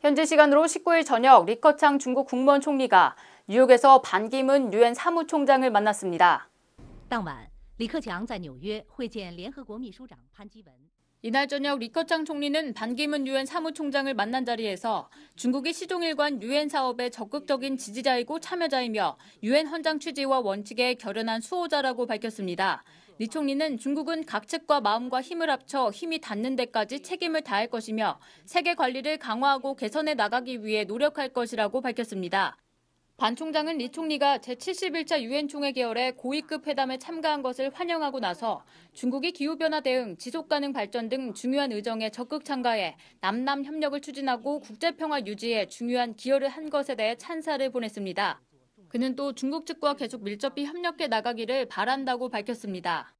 현재 시간으로 19일 저녁 리커창 중국 국무원 총리가 뉴욕에서 반기문 유엔 사무총장을 만났습니다. 이날 저녁 리커창 총리는 반기문 유엔 사무총장을 만난 자리에서 중국이 시종일관 유엔 사업에 적극적인 지지자이고 참여자이며 유엔 헌장 취지와 원칙에 결연한 수호자라고 밝혔습니다. 리 총리는 중국은 각측과 마음과 힘을 합쳐 힘이 닿는 데까지 책임을 다할 것이며 세계 관리를 강화하고 개선해 나가기 위해 노력할 것이라고 밝혔습니다. 반 총장은 리 총리가 제71차 유엔 총회 계열의 고위급 회담에 참가한 것을 환영하고 나서 중국이 기후변화 대응, 지속가능 발전 등 중요한 의정에 적극 참가해 남남 협력을 추진하고 국제평화 유지에 중요한 기여를 한 것에 대해 찬사를 보냈습니다. 그는 또 중국 측과 계속 밀접히 협력해 나가기를 바란다고 밝혔습니다.